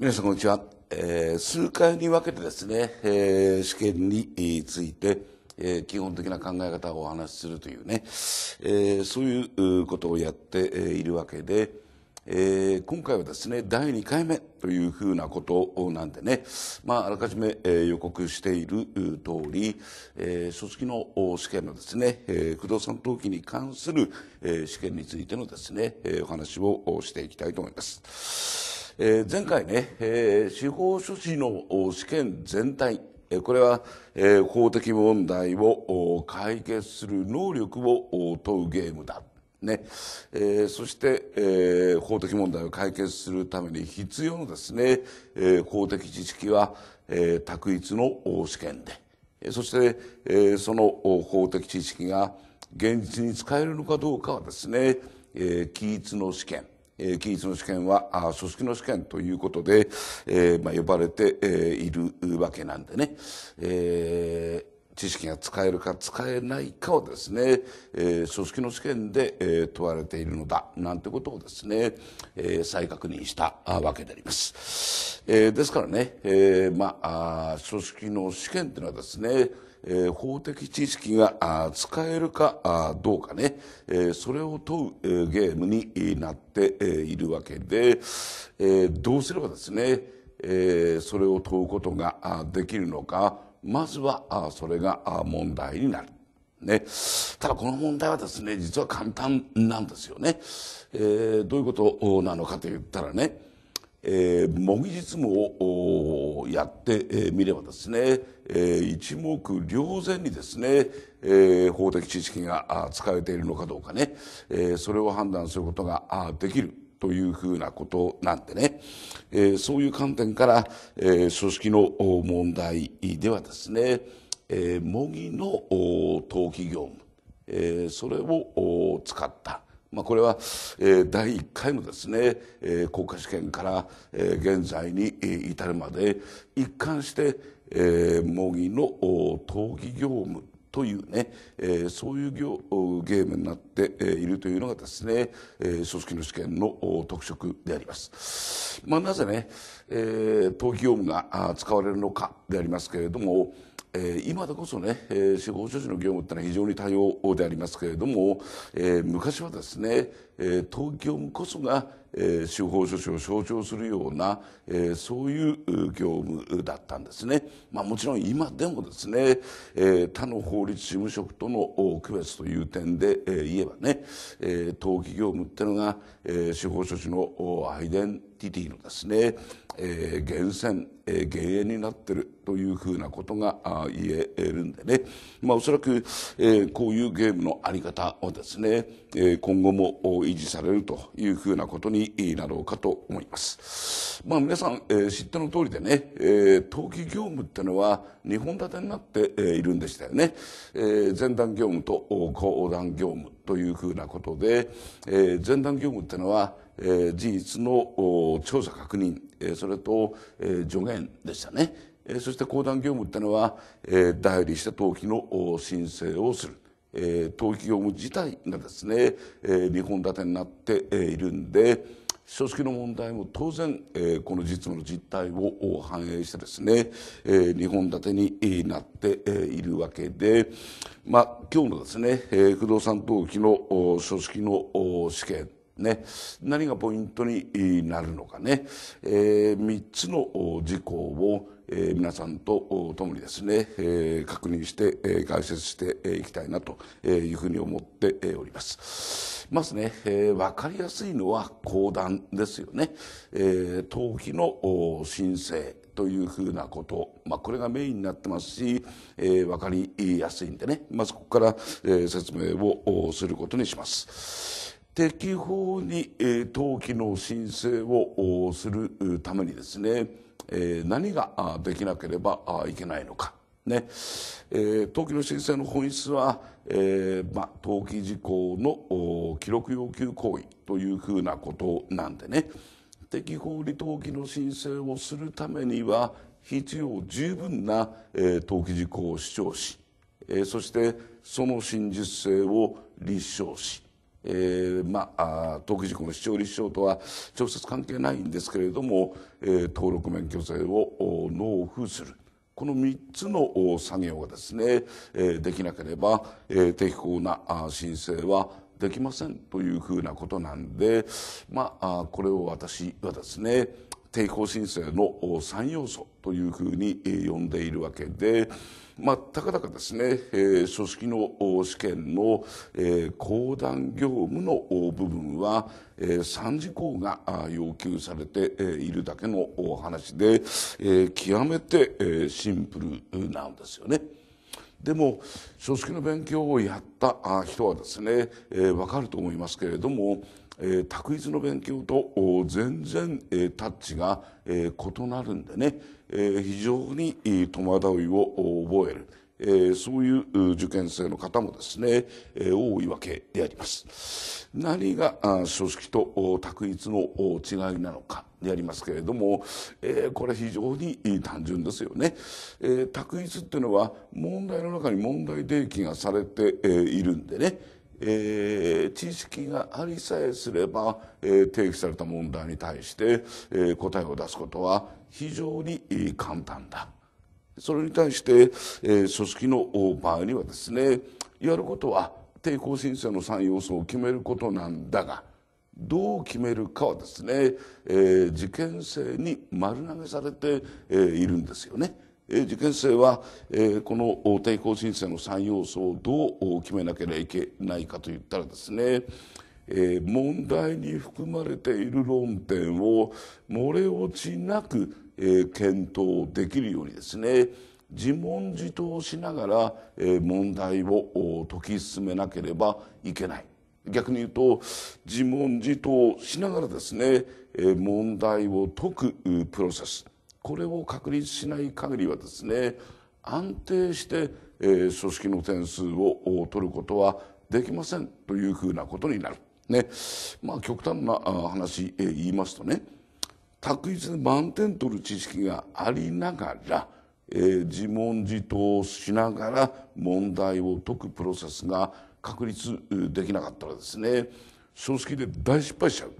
皆さんこんにちは。えー、数回に分けてですね、えー、試験について、えー、基本的な考え方をお話しするというね、えー、そういうことをやっているわけで、えー、今回はですね、第2回目というふうなことなんでね、まあ、あらかじめ、予告している通り、えー、の試験のですね、えー、不動産登記に関する、試験についてのですね、お話をしていきたいと思います。えー、前回ね、えー、司法書士の試験全体、これは、えー、法的問題を解決する能力を問うゲームだ。ねえー、そして、えー、法的問題を解決するために必要のですね、えー、法的知識は、えー、択一の試験でそして、えー、その法的知識が現実に使えるのかどうかはですね、えー、期一の試験えー、期日の試験はあ組織の試験ということで、えーまあ、呼ばれて、えー、いるわけなんでね。えー知識が使えるか使えないかをですね、えー、組織の試験で、えー、問われているのだなんてことをですね、えー、再確認したわけであります。えー、ですからね、えー、まあ組織の試験というのはですね、えー、法的知識が使えるかどうかね、えー、それを問う、えー、ゲームになっているわけで、えー、どうすればですね、えー、それを問うことができるのか、まずはそれが問題になる。ね、ただこの問題はですね実は簡単なんですよね、えー、どういうことなのかといったらね、えー、模擬実務をやってみればですね、えー、一目瞭然にですね、えー、法的知識が使えているのかどうかね、えー、それを判断することができるというふうなことなんでね、えー、そういう観点から、えー、組織の問題ではですね、えー、模擬の登記業務、えー、それを使った。まあ、これは、え第1回のですね、え国家試験から、え現在に至るまで一貫して、え模擬の登記業務というね、えー、そういう業ゲームになっているというのがですね、えー、組織の試験の特色であります。まあ、なぜね、えー、登記業務が使われるのかでありますけれども、えー、今でこそね、えー、司法書士の業務ってのは非常に多様でありますけれども、えー、昔はですね、え東京こそが、え司法書士を象徴するような、えそういう業務だったんですね。まあ、もちろん今でもですね、え他の法律事務職との区別という点で、え言えばね、え登記業務っていうのが、え司法書士のアイデンティティのですね、え源泉、え減塩になってるというふうなことが言えるんでね、まあ、おそらく、えこういうゲームのあり方をですね、え今後も維持されるというふうなことになろうかと思います。まあ皆さん、えー、知っての通りでね、えー、登記業務ってのは2本立てになっているんでしたよね。えー、前段業務と後段業務というふうなことで、えー、前段業務ってのは、えー、事実の調査確認、えー、それと、えー、助言でしたね。えそして後段業務ってのは、えー、代理した登記の申請をする。えー、登記業務自体がですね、えー、2本立てになっているんで書式の問題も当然、えー、この実務の実態を反映してですね、えー、2本立てになっているわけで、まあ、今日のですね、えー、不動産登記の書式の試験ね、何がポイントになるのかね、えー、3つの事項を、えー、皆さんと共にですね、えー、確認して、えー、解説していきたいなというふうに思っております。まずね、えー、分かりやすいのは講談ですよね。えー、の申請というふうなこと、まあ、これがメインになってますし、えー、分かりやすいんでねまずここから、えー、説明をすることにします。適法に、えー、登記の申請をするためにですね、えー、何ができなければいけないのか。ねえー、登記の申請の本質は、えーま登記事項の記録要求行為というふうなことなんでね適法に登記の申請をするためには必要十分な、えー、登記事項を主張し、えー、そしてその真実性を立証しえー、まあ、の市長率証とは直接関係ないんですけれども、えー、登録免許制を納付する。この3つの作業がですね、えー、できなければ、えー、適法な申請はできませんというふうなことなんで、まあ、これを私はですね、抵抗申請の3要素というふうに呼んでいるわけで、まあ、たかだかですね、えー、組織の試験の、えー、講談業務の部分は、えー、3次項が要求されて、えー、いるだけのお話で、えー、極めて、えー、シンプルなんですよね。でも書式の勉強をやった人はですね、えー、分かると思いますけれどもえー、択一の勉強と全然、えー、タッチが、えー、異なるんでね、え非常に戸惑いを覚える。えそういう受験生の方もですね、え多いわけであります。何が書式と択一の違いなのかでありますけれども、えー、これ非常に単純ですよね。えー、択一っていうのは問題の中に問題提起がされているんでね、えー、知識がありさえすれば、えー、提起された問題に対して、えー、答えを出すことは非常に簡単だ。それに対して、えー、組織の場合にはですね、やることは抵抗申請の3要素を決めることなんだが、どう決めるかはですね、えー、事件性に丸投げされて、えー、いるんですよね。受験生は、この抵抗申請の3要素をどう決めなければいけないかといったらですね、問題に含まれている論点を漏れ落ちなく、検討できるようにですね自問自答しながら問題を解き進めなければいけない逆に言うと自問自答しながらですね問題を解くプロセスこれを確立しない限りはですね安定して、えー、組織の点数を取ることはできませんというふうなことになる。ね、まあ極端な話、えー、言いますとね卓一で満点取る知識がありながら、えー、自問自答しながら問題を解くプロセスが確立できなかったらですね組織で大失敗しちゃう、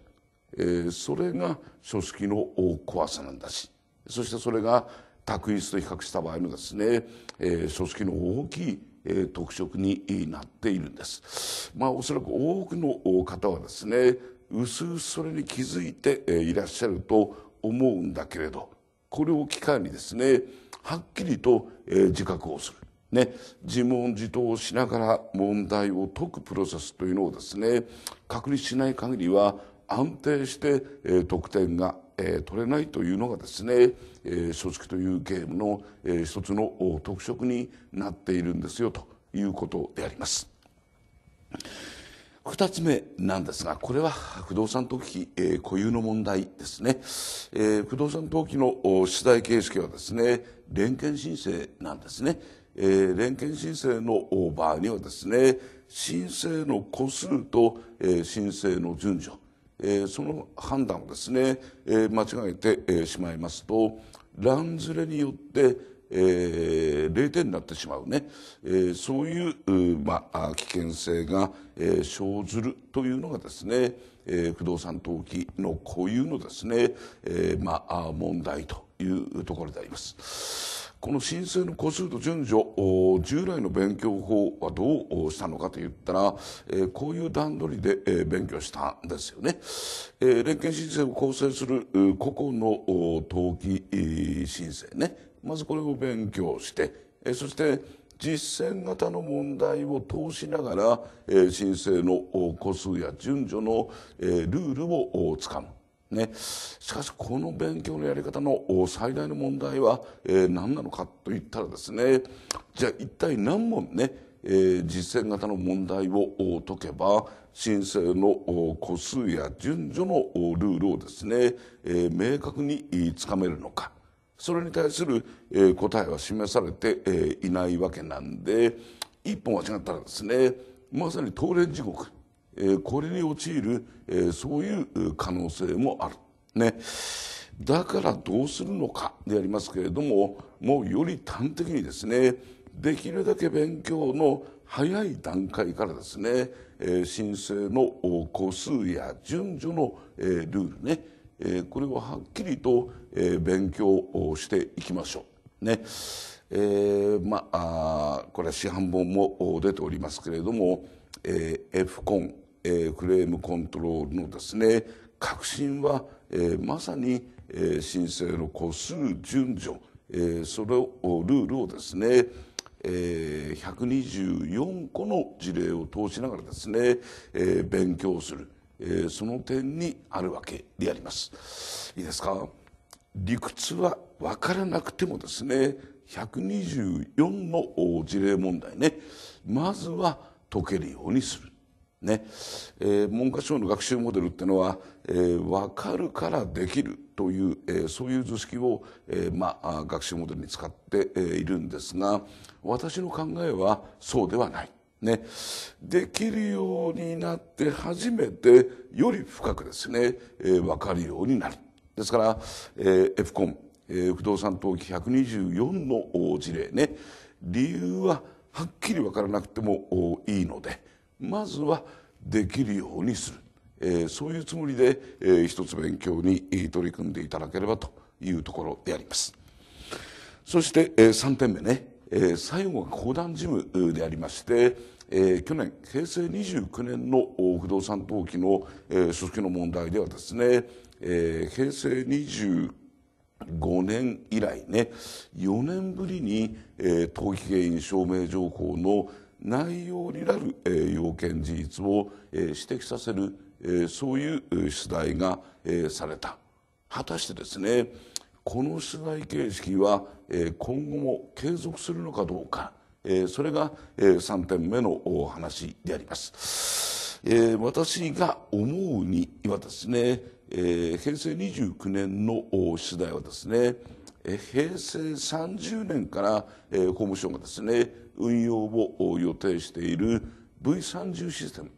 えー、それが組織の怖さなんだし。そしてそれが択一と比較した場合のですね、えー、組織の大きい特色になっているんです。まあ、おそらく多くの方はですね、薄々それに気づいていらっしゃると思うんだけれど、これを機会にですね、はっきりと自覚をする。ね、自問自答をしながら問題を解くプロセスというのをですね、確立しない限りは、安定して、え得点が、え取れないというのがですね、え織というゲームの、え一つの特色になっているんですよということであります。二つ目なんですが、これは不動産登記、え固有の問題ですね。え不動産登記の出題形式はですね、連携申請なんですね。え連携申請の場合にはですね、申請の個数と、え申請の順序、えー、その判断をですね、えー、間違えて、えー、しまいますと乱ずれによって、えー、0点になってしまうね、えー、そういうま危険性が、えー、生ずるというのがですね、えー、不動産投機の固有のですね、えー、ま問題というところであります。この申請の個数と順序、従来の勉強法はどうしたのかと言ったら、えー、こういう段取りで、えー、勉強したんですよね。えー、連携申請を構成する個々の登記申請ね。まずこれを勉強して、えー、そして、実践型の問題を通しながら、えー、申請の個数や順序の、えー、ルールをつかむ。ね、しかしこの勉強のやり方の最大の問題は、えー、何なのかといったらですねじゃあ一体何問ね、えー、実践型の問題を解けば申請の個数や順序のルールをですね、えー、明確につかめるのかそれに対する、えー、答えは示されて、えー、いないわけなんで一本間違ったらですねまさに東連地獄これに陥る、そういう可能性もある。ね。だからどうするのかでありますけれども、もうより端的にですね、できるだけ勉強の早い段階からですね、申請の個数や順序の、ルールね、これをはっきりと、勉強をしていきましょう。ね。えー、まあ、これは市販本も出ておりますけれども、えー、F コン、えー、フレームコントロールのですね革新は、えー、まさに、えー、申請の個数順序、えー、それをルールをですね、えー、124個の事例を通しながらですね、えー、勉強する、えー、その点にあるわけであります。いいですか理屈は分からなくてもですね124の事例問題ねまずは解けるようにする。ね。えー、文科省の学習モデルってのは、えー、わかるからできるという、えー、そういう図式を、えー、まあ、学習モデルに使って、えー、いるんですが、私の考えはそうではない。ね。できるようになって初めて、より深くですね、えー、わかるようになる。ですから、えー、エフコン、えー、不動産登記124の事例ね。理由は、はっきり分からなくてもいいのでまずはできるようにする、えー、そういうつもりで、えー、一つ勉強に取り組んでいただければというところでありますそして、えー、3点目ね、えー、最後が講談事務でありまして、えー、去年平成29年の不動産登記の、えー、書記の問題ではですね、えー、平成29 5年以来ね4年ぶりに、えー、登記原因証明情報の内容になる、えー、要件事実を、えー、指摘させる、えー、そういう出題が、えー、された果たしてですねこの取材形式は、えー、今後も継続するのかどうか、えー、それが、えー、3点目のお話であります。えー、私が思うにはですねえー、平成29年の出題はですね、え平成30年から、えー、法務省がですね運用を予定している V30 システム、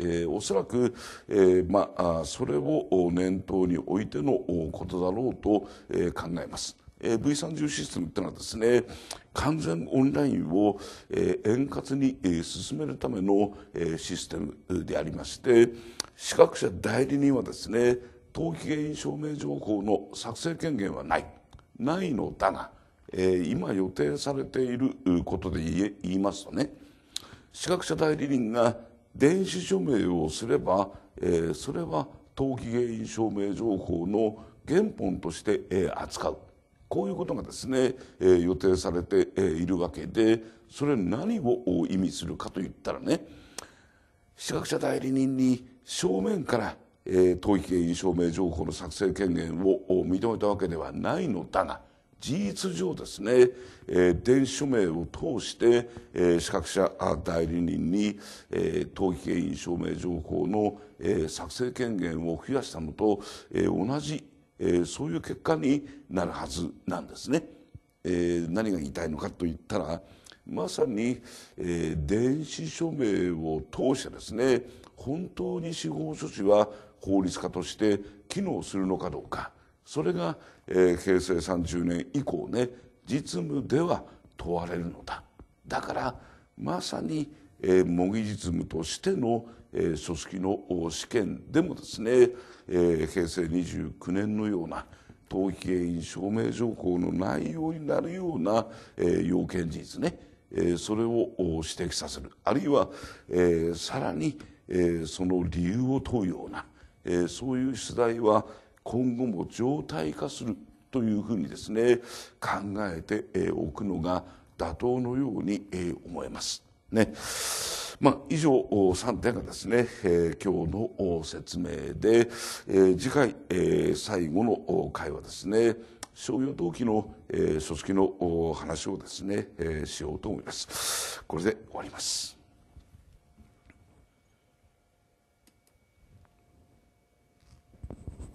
えー、おそらく、えー、まあ、それを念頭においてのことだろうと、え考えます。えー、V30 システムというのはですね完全オンラインを、えー、円滑に、えー、進めるための、えー、システムでありまして資格者代理人はですね登記原因証明情報の作成権限はない。ないのだが、えー、今予定されていることで言言いますとね、資格者代理人が電子署名をすれば、えー、それは登記原因証明情報の原本として、えー、扱うこういうことがですね、えー、予定されて、えー、いるわけでそれ何を意味するかといったらね資格者代理人に正面からえー、党議権証明情報の作成権限を認めたわけではないのだが事実上ですね、えー、電子署名を通して、えー、資格者代理人に、えー、党議権証明情報の、えー、作成権限を増やしたのと、えー、同じ、えー、そういう結果になるはずなんですね。えー、何が言いたいのかといったらまさに、えー、電子署名を通してですね本当に司法書士は法律家として機能するのかどうかそれが、えー、平成30年以降ね実務では問われるのだだからまさに、えー、模擬実務としての、えー、組織の試験でもですね、えー、平成29年のような登記原因証明条項の内容になるような、えー、要件事実ね、えー、それを指摘させるあるいは、えー、さらに、えー、その理由を問うようなえー、そういう出題は今後も常態化するというふうにですね考えておくのが妥当のように思えます。ねまあ、以上3点がですね、えー、今日の説明で、えー、次回、えー、最後の回はですね商業動機の、えー、書式の話をですね、えー、しようと思います。これで終わります。